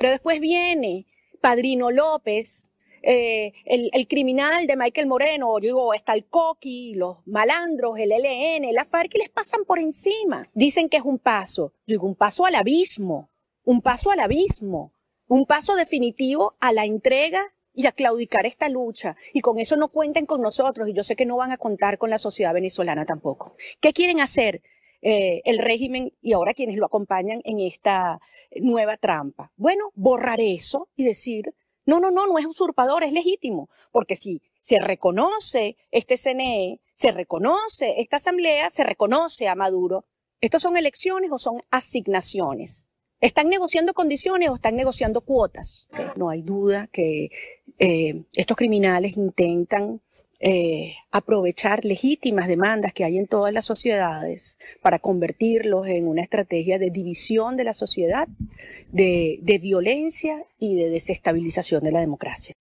Pero después viene Padrino López, eh, el, criminal de Michael Moreno, yo digo, está el Coqui, los malandros, el LN, la FARC, y les pasan por encima. Dicen que es un paso. Yo digo, un paso al abismo, un paso al abismo, un paso definitivo a la entrega y a claudicar esta lucha. Y con eso no cuenten con nosotros, y yo sé que no van a contar con la sociedad venezolana tampoco. ¿Qué quieren hacer? Eh, el régimen y ahora quienes lo acompañan en esta nueva trampa. Bueno, borrar eso y decir, no, no, no, no es usurpador, es legítimo, porque si se reconoce este CNE, se reconoce esta asamblea, se reconoce a Maduro, ¿estos son elecciones o son asignaciones? ¿Están negociando condiciones o están negociando cuotas? No hay duda que eh, estos criminales intentan eh, aprovechar legítimas demandas que hay en todas las sociedades para convertirlos en una estrategia de división de la sociedad, de, de violencia y de desestabilización de la democracia.